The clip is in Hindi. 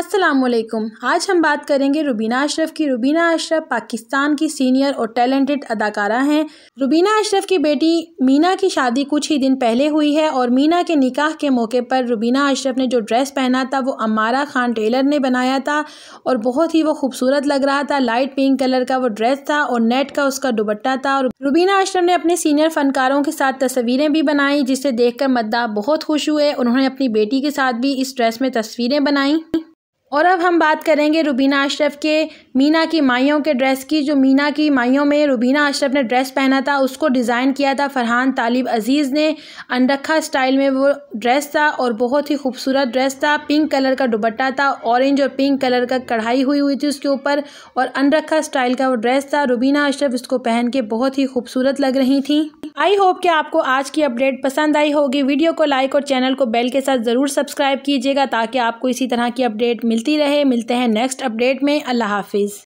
असलकुम आज हम बात करेंगे रुबीना अशरफ की रुबीना अशरफ पाकिस्तान की सीनियर और टैलेंटेड अदाकारा हैं रुबीना अशरफ की बेटी मीना की शादी कुछ ही दिन पहले हुई है और मीना के निकाह के मौके पर रुबीना अशरफ ने जो ड्रेस पहना था वो अमारा खान टेलर ने बनाया था और बहुत ही वो खूबसूरत लग रहा था लाइट पिंक कलर का वो ड्रेस था और नेट का उसका दुबट्टा था और रुबीना अशरफ ने अपने सीनियर फनकारों के साथ तस्वीरें भी बनाई जिसे देखकर मद्दा बहुत खुश हुए उन्होंने अपनी बेटी के साथ भी इस ड्रेस में तस्वीरें बनाई और अब हम बात करेंगे रुबीना अशरफ के मीना की माइयों के ड्रेस की जो मीना की माइयों में रुबीना अशरफ ने ड्रेस पहना था उसको डिज़ाइन किया था फरहान तालिब अज़ीज़ ने अनरखा स्टाइल में वो ड्रेस था और बहुत ही खूबसूरत ड्रेस था पिंक कलर का दुबट्टा था ऑरेंज और पिंक कलर का कढ़ाई हुई हुई थी उसके ऊपर और अनरखा स्टाइल का वो ड्रेस था रुबीना अशरफ इसको पहन के बहुत ही खूबसूरत लग रही थी आई होप कि आपको आज की अपडेट पसंद आई होगी वीडियो को लाइक और चैनल को बेल के साथ ज़रूर सब्सक्राइब कीजिएगा ताकि आपको इसी तरह की अपडेट मिलती रहे मिलते हैं नेक्स्ट अपडेट में अल्लाह हाफिज़